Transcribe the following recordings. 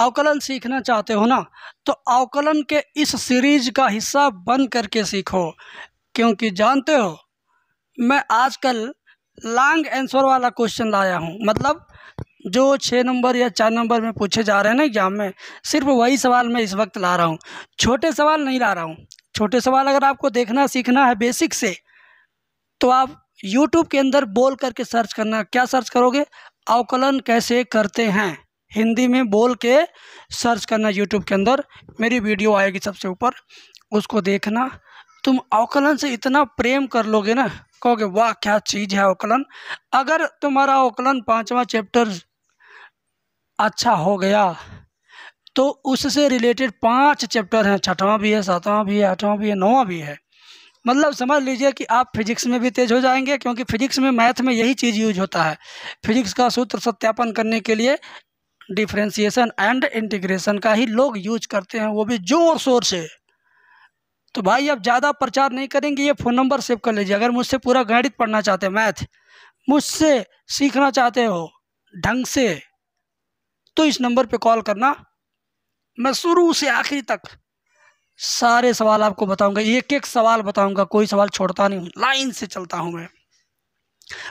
अवकलन सीखना चाहते हो ना तो अवकलन के इस सीरीज का हिस्सा बन करके सीखो क्योंकि जानते हो मैं आजकल लॉन्ग आंसर वाला क्वेश्चन लाया हूँ मतलब जो छः नंबर या चार नंबर में पूछे जा रहे हैं ना एग्जाम में सिर्फ वही सवाल मैं इस वक्त ला रहा हूँ छोटे सवाल नहीं ला रहा हूँ छोटे सवाल अगर आपको देखना सीखना है बेसिक से तो आप यूट्यूब के अंदर बोल करके सर्च करना क्या सर्च करोगे अवकलन कैसे करते हैं हिंदी में बोल के सर्च करना यूट्यूब के अंदर मेरी वीडियो आएगी सबसे ऊपर उसको देखना तुम अवकलन से इतना प्रेम कर लोगे ना कहोगे वाह क्या चीज़ है अवकलन अगर तुम्हारा अवकलन पाँचवा चैप्टर अच्छा हो गया तो उससे रिलेटेड पांच चैप्टर हैं छठवां भी है सातवां भी है आठवां भी है नौवां भी है मतलब समझ लीजिए कि आप फिजिक्स में भी तेज़ हो जाएंगे क्योंकि फिजिक्स में मैथ में यही चीज़ यूज होता है फिजिक्स का सूत्र सत्यापन करने के लिए डिफ्रेंसीसन एंड इंटीग्रेशन का ही लोग यूज करते हैं वो भी जोर शोर से तो भाई अब ज़्यादा प्रचार नहीं करेंगे ये फ़ोन नंबर सेव कर लीजिए अगर मुझसे पूरा गणित पढ़ना चाहते हैं मैथ मुझसे सीखना चाहते हो ढंग से तो इस नंबर पे कॉल करना मैं शुरू से आखिरी तक सारे सवाल आपको बताऊंगा एक एक सवाल बताऊंगा कोई सवाल छोड़ता नहीं हूँ लाइन से चलता हूँ मैं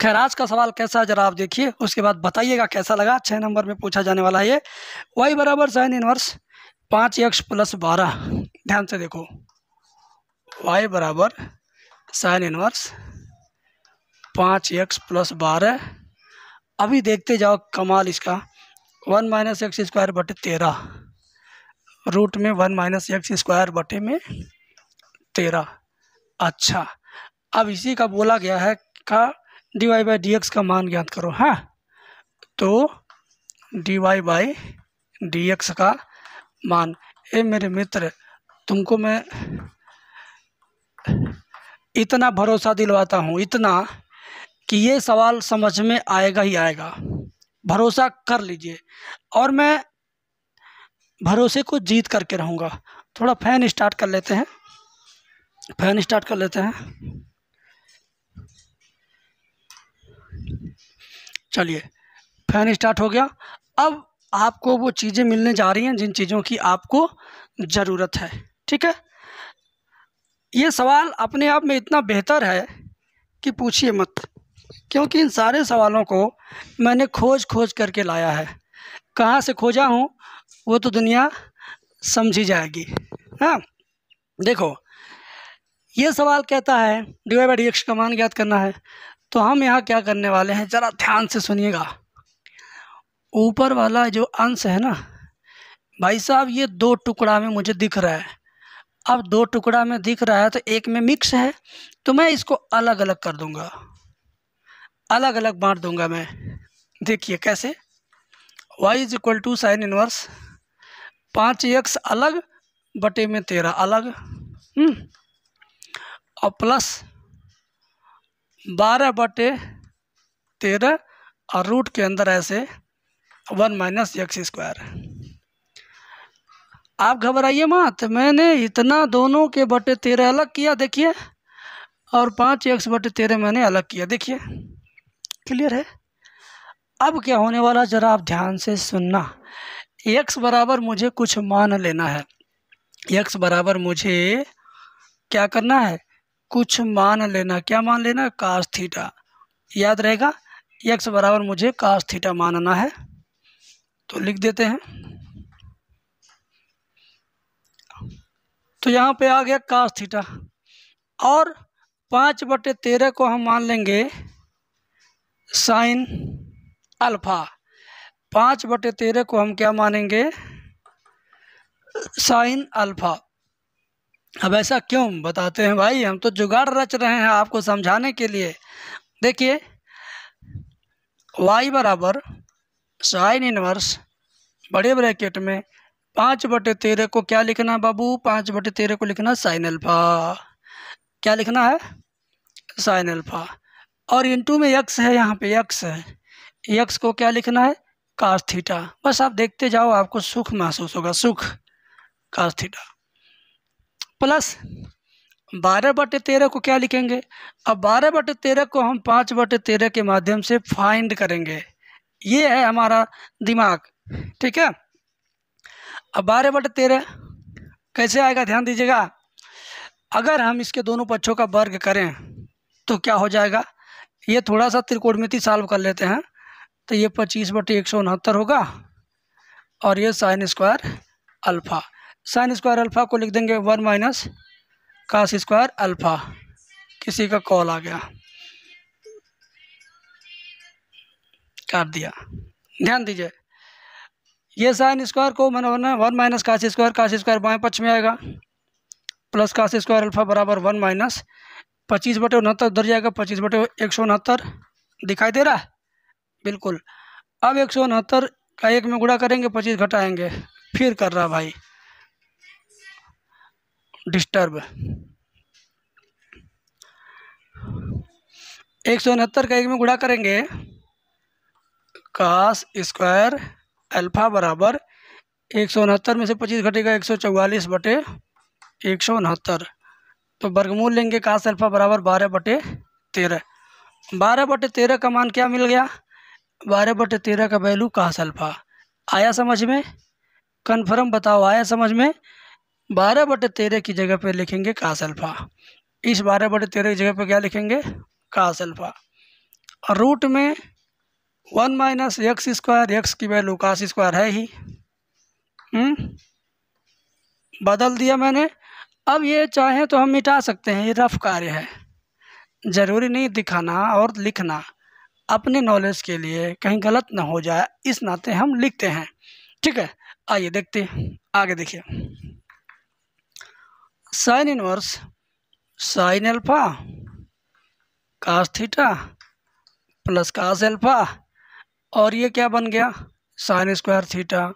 खैर आज का सवाल कैसा जरा आप देखिए उसके बाद बताइएगा कैसा लगा छः नंबर में पूछा जाने वाला है ये वाई बराबर साइन इनवर्स पाँच एक्स प्लस बारह ध्यान से देखो वाई बराबर साइन इनवर्स पाँच एक्स प्लस बारह अभी देखते जाओ कमाल इसका वन माइनस एक्स स्क्वायर बटे तेरह रूट में वन माइनस एक्स स्क्वायर बटे में तेरह अच्छा अब इसी का बोला गया है का d y by d x का मान ज्ञात करो हाँ तो d y by d x का मान ए मेरे मित्र तुमको मैं इतना भरोसा दिलवाता हूँ इतना कि ये सवाल समझ में आएगा ही आएगा भरोसा कर लीजिए और मैं भरोसे को जीत करके रहूँगा थोड़ा फैन स्टार्ट कर लेते हैं फैन स्टार्ट कर लेते हैं चलिए फैन स्टार्ट हो गया अब आपको वो चीज़ें मिलने जा रही हैं जिन चीज़ों की आपको ज़रूरत है ठीक है ये सवाल अपने आप में इतना बेहतर है कि पूछिए मत क्योंकि इन सारे सवालों को मैंने खोज खोज करके लाया है कहाँ से खोजा हूँ वो तो दुनिया समझी जाएगी हाँ देखो ये सवाल कहता है d y by d x का मान ज्ञात करना है तो हम यहाँ क्या करने वाले हैं ज़रा ध्यान से सुनिएगा ऊपर वाला जो अंश है ना भाई साहब ये दो टुकड़ा में मुझे दिख रहा है अब दो टुकड़ा में दिख रहा है तो एक में मिक्स है तो मैं इसको अलग अलग कर दूंगा अलग अलग बांट दूंगा मैं देखिए कैसे y is equal to sine inverse पाँच एक्स अलग बटे में तेरह अलग हम्म। और प्लस बारह बटे तेरह और रूट के अंदर ऐसे वन माइनस एक्स स्क्वायर आप घबराइए मत मैंने इतना दोनों के बटे तेरह अलग किया देखिए और पाँच एक्स बटे तेरह मैंने अलग किया देखिए क्लियर है अब क्या होने वाला ज़रा आप ध्यान से सुनना एक्स बराबर मुझे कुछ मान लेना है एक्स बराबर मुझे क्या करना है कुछ मान लेना क्या मान लेना कास थीटा याद रहेगा यक्स बराबर मुझे कास थीटा मानना है तो लिख देते हैं तो यहाँ पे आ गया कास थीटा और पाँच बटे तेरह को हम मान लेंगे साइन अल्फा पाँच बटे तेरह को हम क्या मानेंगे साइन अल्फा अब ऐसा क्यों बताते हैं भाई हम तो जुगाड़ रच रहे हैं आपको समझाने के लिए देखिए वाई बराबर साइन इनवर्स बड़े ब्रैकेट में पाँच बटे तेरह को क्या लिखना है बाबू पाँच बटे तेरह को लिखना है साइन अल्फा क्या लिखना है साइन अल्फा और इनटू में यक्स है यहाँ पे यक्स है यक्स को क्या लिखना है कास्थीटा बस आप देखते जाओ आपको सुख महसूस होगा सुख कास्थीटा प्लस बारह बटे तेरह को क्या लिखेंगे अब बारह बटे तेरह को हम पाँच बटे तेरह के माध्यम से फाइंड करेंगे ये है हमारा दिमाग ठीक है अब बारह बटे तेरह कैसे आएगा ध्यान दीजिएगा अगर हम इसके दोनों पक्षों का वर्ग करें तो क्या हो जाएगा ये थोड़ा सा त्रिकोणमिति सॉल्व कर लेते हैं तो ये पच्चीस बटे एक सौ उनहत्तर होगा और ये sine square alpha sine square alpha को लिख देंगे one minus cos square alpha किसी का कॉल आ गया काट दिया ध्यान दीजिए ये साइन स्क्वायर को मैंने one minus cos square cos square बाएँ पक्ष में आएगा प्लस कास स्क्वायर अल्फ़ा बराबर वन माइनस पच्चीस बटे उनहत्तर उधर जाएगा पच्चीस बटे एक सौ उनहत्तर दिखाई दे रहा है बिल्कुल अब एक सौ उनहत्तर का एक में गुड़ा करेंगे पच्चीस घटाएंगे फिर कर रहा भाई डिस्टर्ब एक सौ उनहत्तर का एक में गुड़ा करेंगे कास स्क्वायर अल्फा बराबर एक सौ उनहत्तर में से पच्चीस घटेगा एक सौ चौवालीस बटे एक सौ उनहत्तर तो वर्गमूल लेंगे कास अल्फा बराबर बारह बटे तेरह बारह बटे तेरह का मान क्या मिल गया बारह बटे तेरह का वैल्यू कास अल्फा आया समझ में कन्फर्म बताओ आया समझ में बारह बटे तेरह की जगह पर लिखेंगे कास अल्फ़ा इस बारह बटे तेरह की जगह पर क्या लिखेंगे कास अल्फ़ा और रूट में one minus x square x की वैल्यू कास स्क्वायर है ही हुँ? हम्म? बदल दिया मैंने अब ये चाहें तो हम मिटा सकते हैं ये रफ कार्य है ज़रूरी नहीं दिखाना और लिखना अपने नॉलेज के लिए कहीं गलत ना हो जाए इस नाते हम लिखते हैं ठीक है आइए देखते आगे देखिए sine inverse sine alpha cos theta plus cos alpha और ये क्या बन गया साइन स्क्वायर थीटा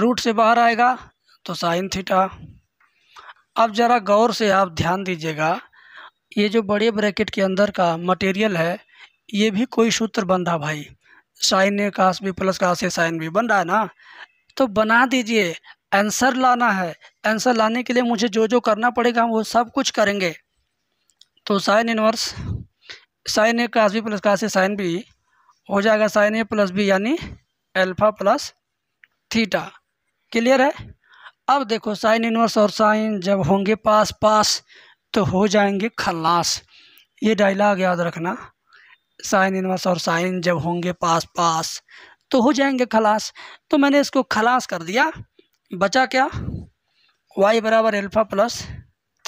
रूट से बाहर आएगा तो साइन थीटा अब ज़रा गौर से आप ध्यान दीजिएगा ये जो बड़े ब्रैकेट के अंदर का मटेरियल है ये भी कोई सूत्र बन रहा भाई साइन ए कास भी प्लस कास ए साइन भी बन रहा है ना तो बना दीजिए आंसर लाना है आंसर लाने के लिए मुझे जो जो करना पड़ेगा हम वो सब कुछ करेंगे तो sine inverse sine A cos B plus cos A sine B हो जाएगा साइन ए प्लस बी यानी अल्फ़ा प्लस थीटा क्लियर है अब देखो साइन इनवर्स और साइन जब होंगे पास पास तो हो जाएंगे खलास ये डायलॉग याद रखना साइन इनवर्स और साइन जब होंगे पास पास तो हो जाएंगे खलास तो मैंने इसको खलास कर दिया बचा क्या वाई बराबर एल्फ़ा प्लस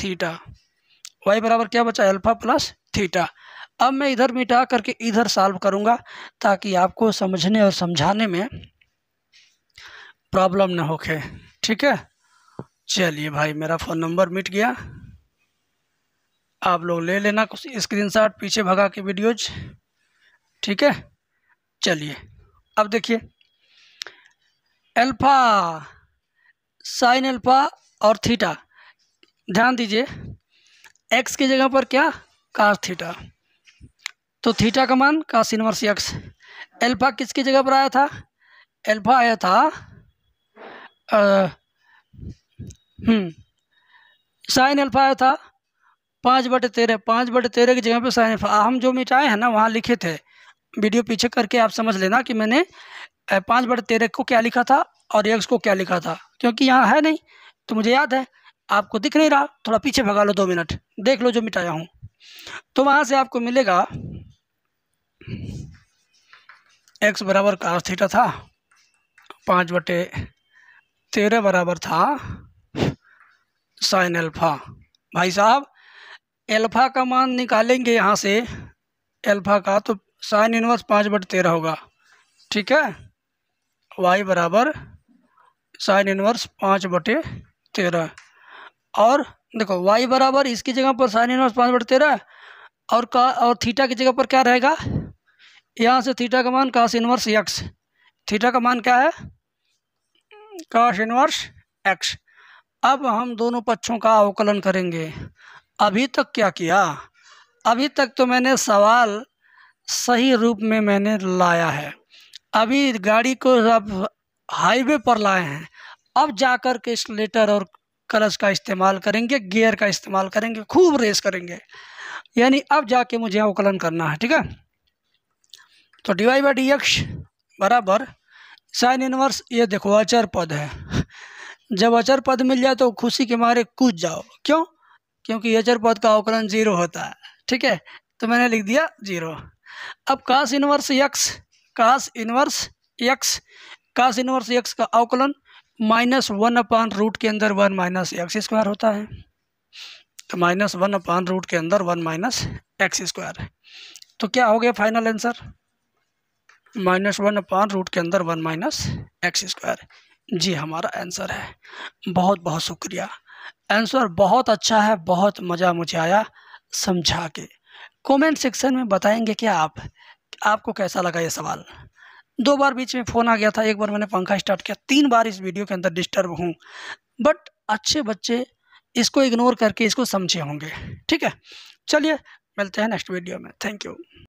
थीटा वाई बराबर क्या बचा एल्फ़ा प्लस थीटा अब मैं इधर मिटा करके इधर सॉल्व करूँगा ताकि आपको समझने और समझाने में प्रॉब्लम ना होके ठीक है चलिए भाई मेरा फ़ोन नंबर मिट गया आप लोग ले लेना कुछ स्क्रीनशॉट पीछे भगा के वीडियोज ठीक है चलिए अब देखिए अल्फ़ा साइन अल्फा और थीटा ध्यान दीजिए एक्स की जगह पर क्या कास थीटा तो थीटा का मान कास इनवर्स एक्स एल्फा किसकी जगह पर आया था एल्फा आया था साइन अल्फा हम्म, आया था पाँच बटे तेरह पाँच बटे तेरह की जगह पर साइन अल्फा हम जो मिटाए हैं ना वहाँ लिखे थे वीडियो पीछे करके आप समझ लेना कि मैंने पाँच बटे तेरह को क्या लिखा था और एक्स को क्या लिखा था क्योंकि यहाँ है नहीं तो मुझे याद है आपको दिख नहीं रहा थोड़ा पीछे भगा लो दो मिनट देख लो जो मिटाया हूँ तो वहाँ से आपको मिलेगा एक्स बराबर का थीटा था पाँच बटे तेरह बराबर था साइन एल्फा भाई साहब एल्फा का मान निकालेंगे यहाँ से एल्फा का तो साइन इनवर्स पाँच बट तेरह होगा ठीक है वाई बराबर साइन इनवर्स पाँच बटे तेरह और देखो वाई बराबर इसकी जगह पर साइन इनवर्स पाँच बटे तेरह और का और थीटा की जगह पर क्या रहेगा यहाँ से थीटा का मान काश इनवर्स एक्स थीटा का मान क्या है काश इनवर्स एक्स अब हम दोनों पक्षों का अवकलन करेंगे अभी तक क्या किया अभी तक तो मैंने सवाल सही रूप में मैंने लाया है अभी गाड़ी को आप हाईवे पर लाए हैं अब जाकर के स्लेटर और कलश का इस्तेमाल करेंगे गियर का इस्तेमाल करेंगे खूब रेस करेंगे यानी अब जाके मुझे अवकलन करना है ठीक है तो d y by d x बराबर साइन इनवर्स ये देखो अचर पद है जब अचर पद मिल जाए तो खुशी के मारे कूद जाओ क्यों क्योंकि अचर पद का अवकलन जीरो होता है ठीक है तो मैंने लिख दिया जीरो अब cos inverse x cos inverse x cos inverse x का अवकलन माइनस वन अपान रूट के अंदर वन माइनस एक्स स्क्वायर होता है तो माइनस वन अपान रूट के अंदर वन माइनस एक्स स्क्वायर है तो क्या हो गया final answer minus one upon root के अंदर वन माइनस एक्स स्क्वायर जी हमारा आंसर है बहुत बहुत शुक्रिया आंसर बहुत अच्छा है बहुत मज़ा मुझे आया समझा के कमेंट सेक्शन में बताएंगे क्या आप आपको कैसा लगा ये सवाल दो बार बीच में फ़ोन आ गया था एक बार मैंने पंखा स्टार्ट किया तीन बार इस वीडियो के अंदर डिस्टर्ब हूँ बट अच्छे बच्चे इसको इग्नोर करके इसको समझे होंगे ठीक है चलिए मिलते हैं नेक्स्ट वीडियो में थैंक यू